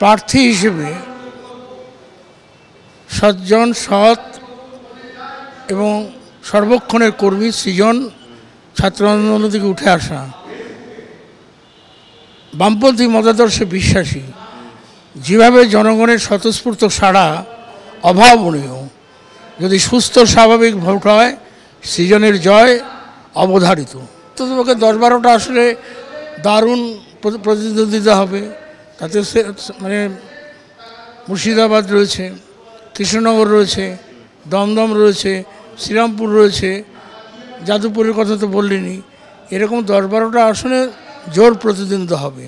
প্রার্থী হিসেবে সজ্জন সৎ এবং সর্বক্ষণের কর্মী সৃজন ছাত্র আন্দোলন থেকে উঠে আসা বামপন্থী মতাদর্শে বিশ্বাসী যেভাবে জনগণের স্বতঃস্ফূর্ত সাড়া অভাবনীয় যদি সুস্থ স্বাভাবিক ভোট হয় সৃজনের জয় অবধারিত তো তোমাকে দশ বারোটা আসলে দারুণ প্রতিদ্বন্দ্বিতা হবে তাতে মানে মুর্শিদাবাদ রয়েছে কৃষ্ণনগর রয়েছে দমদম রয়েছে শ্রীরামপুর রয়েছে যাদবপুরের কথা তো বললেনি এরকম দশ বারোটা আসনে জোর প্রতিদ্বন্দ্ব হবে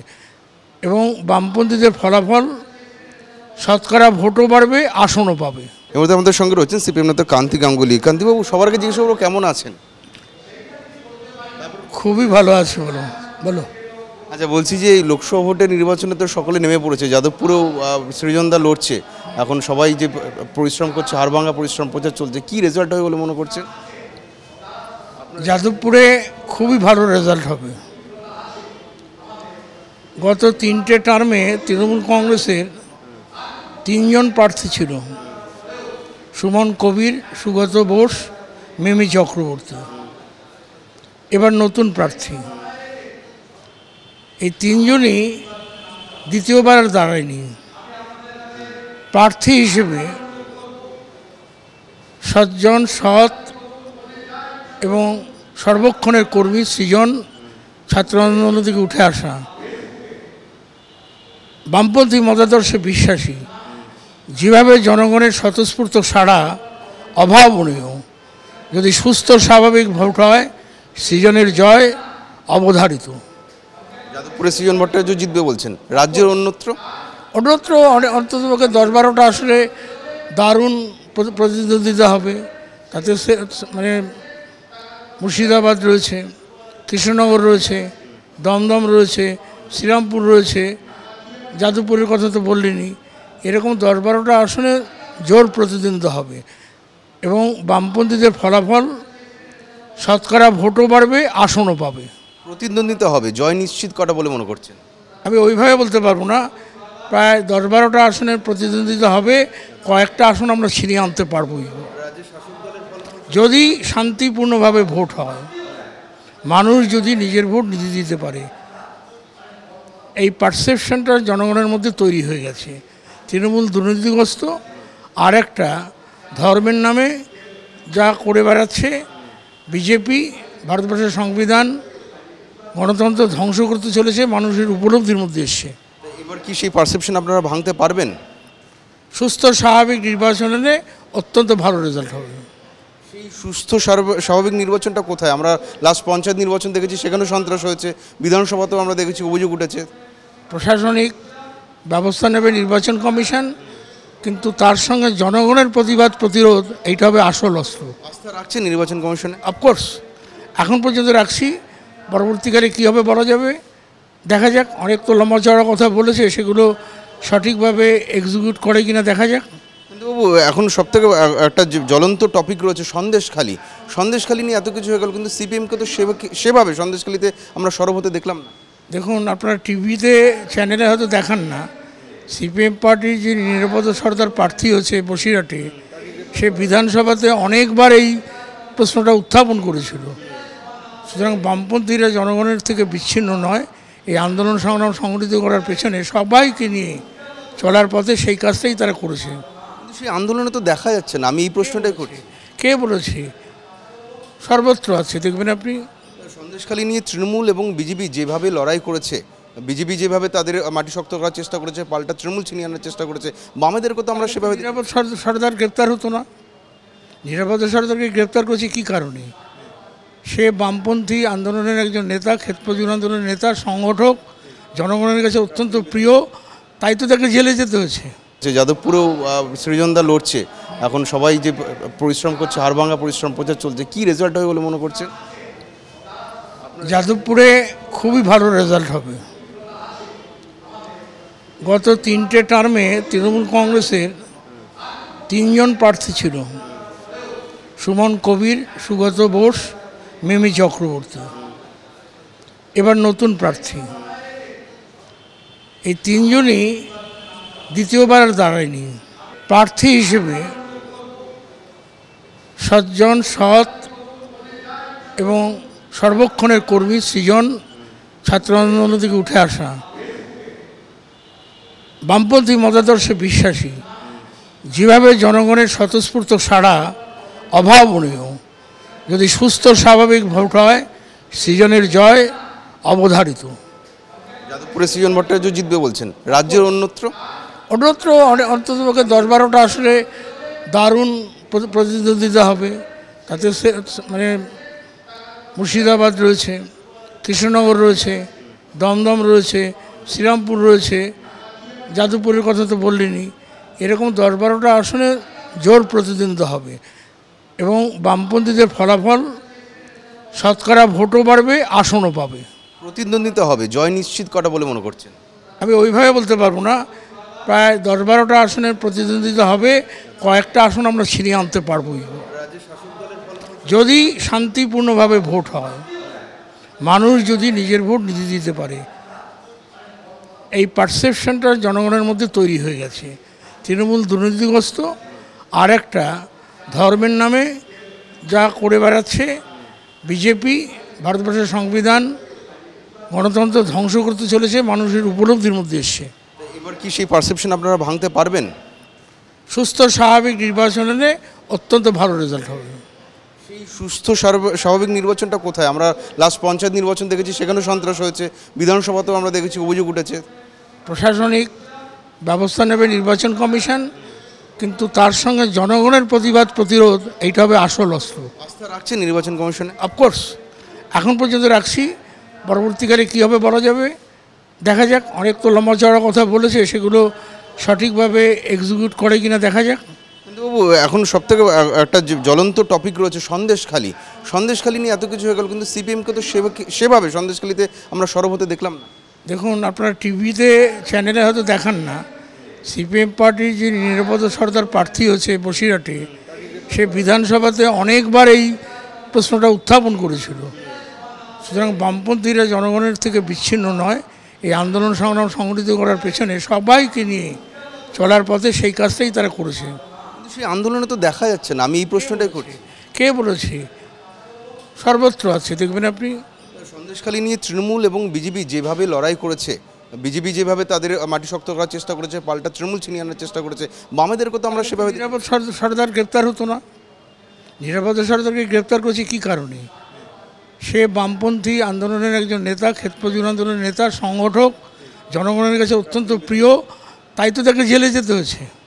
এবং বামপন্থীদের ফলাফল শতকরা ভোটও বাড়বে আসনও পাবে এবার আমাদের সঙ্গে রয়েছেন সিপিএম নেতা কান্তি গাঙ্গুলি কান্তিবাবু সবার আগে জিজ্ঞেস করবো কেমন আছেন খুবই ভালো আছে বলো বলো আচ্ছা বলছি যে লোকসভা ভোটের নির্বাচনে তো সকলে নেমে পড়েছে যাদবপুরেও সৃজনদা লড়ছে এখন সবাই যে পরিশ্রম করছে হাড়ভাঙ্গা পরিশ্রম প্রচার চলছে কি রেজাল্ট হবে বলে মনে করছে যাদবপুরে খুবই ভালো রেজাল্ট হবে গত তিনটে টার্মে তৃণমূল কংগ্রেসের তিনজন প্রার্থী ছিল সুমন কবির সুগত বোস মিমি চক্রবর্তী এবার নতুন প্রার্থী এই তিনজনই দ্বিতীয়বার দাঁড়ায়নি প্রার্থী হিসেবে সজ্জন সৎ এবং সর্বক্ষণের কর্মী সৃজন ছাত্র আন্দোলন থেকে উঠে আসা বামপন্থী মতাদর্শে বিশ্বাসী যেভাবে জনগণের স্বতঃস্ফূর্ত সাড়া অভাবনীয় যদি সুস্থ স্বাভাবিক ভোট হয় সৃজনের জয় অবধারিত তারপরে ভট্টাচার্য জিতবে বলছেন রাজ্যের অন্যত্র অন্যত্র অন্তত দশ বারোটা আসলে দারুণ প্রতিদ্বন্দ্বিতা হবে তাতে মানে মুর্শিদাবাদ রয়েছে কৃষ্ণনগর রয়েছে দমদম রয়েছে শ্রীরামপুর রয়েছে যাদবপুরের কথা তো বললেনি এরকম দশ বারোটা আসনে জোর প্রতিদ্বন্দ্বিতা হবে এবং বামপন্থীদের ফলাফল শতকরা ভোটও বাড়বে আসনও পাবে প্রতিদ্বন্দ্বিতা হবে জয় নিশ্চিত কটা বলে মনে করছেন আমি ওইভাবে বলতে পারবো না প্রায় দশ বারোটা আসনের প্রতিদ্বন্দ্বিতা হবে কয়েকটা আসন আমরা ছিনিয়ে আনতে পারবই যদি শান্তিপূর্ণভাবে ভোট হয় মানুষ যদি নিজের ভোট নিজে দিতে পারে এই পারসেপশনটা জনগণের মধ্যে তৈরি হয়ে গেছে তৃণমূল দুর্নীতিগ্রস্ত আর একটা ধর্মের নামে যা করে বেড়াচ্ছে বিজেপি ভারতবর্ষের সংবিধান গণতন্ত্র ধ্বংস করতে চলেছে মানুষের উপলব্ধির মধ্যে এসছে এবার কি সেই পারসেপশন আপনারা ভাঙতে পারবেন সুস্থ স্বাভাবিক নির্বাচন অত্যন্ত ভালো রেজাল্ট হবে সুস্থ স্বাভাবিক নির্বাচনটা কোথায় আমরা লাস্ট পঞ্চায়েত নির্বাচন দেখেছি সেখানেও সন্ত্রাস হয়েছে বিধানসভাতেও আমরা দেখেছি অভিযোগ উঠেছে প্রশাসনিক ব্যবস্থা নেবে নির্বাচন কমিশন কিন্তু তার সঙ্গে জনগণের প্রতিবাদ প্রতিরোধ এইটা হবে আসল অস্ত্র আস্থা রাখছে নির্বাচন কমিশনে অফকোর্স এখন পর্যন্ত রাখছি পরবর্তীকালে কীভাবে হবে বলা যাবে দেখা যাক অনেক তো লম্বা চড়া কথা বলেছে সেগুলো সঠিকভাবে এক্সিকিউট করে কিনা দেখা যাক কিন্তু বাবু এখন সব থেকে একটা জ্বলন্ত টপিক রয়েছে সন্দেশখালী সন্দেশখালী নিয়ে এত কিছু হয়ে গেল কিন্তু সিপিএমকে তো সেভাবে সন্দেশখালীতে আমরা সরব হতে দেখলাম না দেখুন আপনারা টিভিতে চ্যানেলে হয়তো দেখান না সিপিএম পার্টির যে নিরাপদ সর্দার প্রার্থী হচ্ছে বসিরহাটে সে বিধানসভাতে অনেকবার এই প্রশ্নটা উত্থাপন করেছিল সুতরাং বামপন্থীরা জনগণের থেকে বিচ্ছিন্ন নয় এই আন্দোলন সংগ্রাম সংগঠিত করার পেছনে সবাইকে নিয়ে চলার পথে সেই কাজটাই তারা করেছে সেই আন্দোলনে তো দেখা যাচ্ছে না আমি এই প্রশ্নটাই করি কে বলেছি সর্বত্র আছে দেখবেন আপনি সন্দেশখালী নিয়ে তৃণমূল এবং বিজেপি যেভাবে লড়াই করেছে বিজেপি যেভাবে তাদের মাটি শক্ত করার চেষ্টা করেছে পাল্টা তৃণমূল ছিনিয়ে আনার চেষ্টা করেছে বামেদের কথা আমরা সেভাবে নিরাপদ সর্দার গ্রেপ্তার হতো না নিরাপদ সর্দারকে গ্রেপ্তার করেছি কী কারণে সে বামপন্থী আন্দোলনের একজন নেতা ক্ষেতমজুর আন্দোলনের নেতা সংগঠক জনগণের কাছে অত্যন্ত প্রিয় তাই তো তাকে জেলে যেতে হয়েছে যে যাদবপুরেও সৃজনদা লড়ছে এখন সবাই যে পরিশ্রম করছে হাড়ভাঙ্গা পরিশ্রম প্রচার চলছে কী রেজাল্ট হবে বলে মনে করছে যাদবপুরে খুবই ভালো রেজাল্ট হবে গত তিনটে টার্মে তৃণমূল কংগ্রেসের তিনজন প্রার্থী ছিল সুমন কবির সুগত বোস মিমি চক্রবর্তী এবার নতুন প্রার্থী এই তিনজনই দ্বিতীয়বার আর দাঁড়ায়নি প্রার্থী হিসেবে সজ্জন সৎ এবং সর্বক্ষণের কর্মী সৃজন ছাত্র আন্দোলন থেকে উঠে আসা বামপন্থী মতাদর্শে বিশ্বাসী যেভাবে জনগণের স্বতঃস্ফূর্ত সাড়া অভাবনীয় যদি সুস্থ স্বাভাবিক ভোট হয় সৃজনের জয় অবধারিত যাদবপুরে সৃজন ভট্টাচার্য জিতবে বলছেন রাজ্যের অন্যত্র অন্যত্র অন্ততপক্ষে দশ বারোটা আসলে দারুণ প্রতিদ্বন্দ্বিতা হবে তাতে মানে মুর্শিদাবাদ রয়েছে কৃষ্ণনগর রয়েছে দমদম রয়েছে শ্রীরামপুর রয়েছে যাদবপুরের কথা তো বললেনি এরকম দশ বারোটা আসনে জোর প্রতিদ্বন্দ্বিতা হবে এবং বামপন্থীদের ফলাফল শতকরা ভোটও বাড়বে আসনও পাবে প্রতিদ্বন্দ্বিতা হবে জয় নিশ্চিত কটা বলে মনে করছেন আমি ওইভাবে বলতে পারবো না প্রায় দশ বারোটা আসনের প্রতিদ্বন্দ্বিতা হবে কয়েকটা আসন আমরা ছিনিয়ে আনতে পারবই যদি শান্তিপূর্ণভাবে ভোট হয় মানুষ যদি নিজের ভোট নিজে দিতে পারে এই পারসেপশনটা জনগণের মধ্যে তৈরি হয়ে গেছে তৃণমূল দুর্নীতিগ্রস্ত আর একটা ধর্মের নামে যা করে বেড়াচ্ছে বিজেপি ভারতবর্ষের সংবিধান গণতন্ত্র ধ্বংস করতে চলেছে মানুষের উপলব্ধির মধ্যে এসছে এবার কি সেই পারসেপশন আপনারা ভাঙতে পারবেন সুস্থ স্বাভাবিক নির্বাচনে অত্যন্ত ভালো রেজাল্ট হবে সুস্থ স্বাভাবিক নির্বাচনটা কোথায় আমরা লাস্ট পঞ্চায়েত নির্বাচন দেখেছি সেখানেও সন্ত্রাস হয়েছে বিধানসভাতেও আমরা দেখেছি অভিযোগ উঠেছে প্রশাসনিক ব্যবস্থা নেবে নির্বাচন কমিশন কিন্তু তার সঙ্গে জনগণের প্রতিবাদ প্রতিরোধ এইটা হবে আসল অস্ত্র আস্থা রাখছে নির্বাচন কমিশনে অফকোর্স এখন পর্যন্ত রাখছি পরবর্তীকালে কী হবে বলা যাবে দেখা যাক অনেক তো লম্বা চড়া কথা বলেছে সেগুলো সঠিকভাবে এক্সিকিউট করে কিনা দেখা যাক বাবু এখন সব থেকে একটা জ্বলন্ত টপিক রয়েছে সন্দেশখালি সন্দেশখালি নিয়ে এত কিছু হয়ে গেল কিন্তু সিপিএমকে তো সেভাবে সন্দেশখালিতে আমরা সরব হতে দেখলাম না দেখুন আপনারা টিভিতে চ্যানেলে হয়তো দেখান না সিপিএম পার্টির যে নিরাপদ সর্দার প্রার্থী হচ্ছে বসিরহাটে সে বিধানসভাতে অনেকবার এই প্রশ্নটা উত্থাপন করেছিল সুতরাং বামপন্থীরা জনগণের থেকে বিচ্ছিন্ন নয় এই আন্দোলন সংগ্রাম সংগঠিত করার পেছনে সবাইকে নিয়ে চলার পথে সেই কাজটাই তারা করেছে সেই আন্দোলনে তো দেখা যাচ্ছে না আমি এই প্রশ্নটাই করছি কে বলেছি সর্বত্র আছে দেখবেন আপনি সন্দেশখালী নিয়ে তৃণমূল এবং বিজেপি যেভাবে লড়াই করেছে বিজেপি যেভাবে তাদের মাটি শক্ত করার চেষ্টা করেছে পাল্টা তৃণমূল ছিনিয়ে আনার চেষ্টা করেছে বামেদেরকে তো আমরা সেভাবে নিরাপদ সর্দার গ্রেপ্তার হতো না নিরাপদ সর্দারকে গ্রেপ্তার করেছি কি কারণে সে বামপন্থী আন্দোলনের একজন নেতা ক্ষেতমজুর আন্দোলনের নেতা সংগঠক জনগণের কাছে অত্যন্ত প্রিয় তাই তো তাকে জেলে যেতে হয়েছে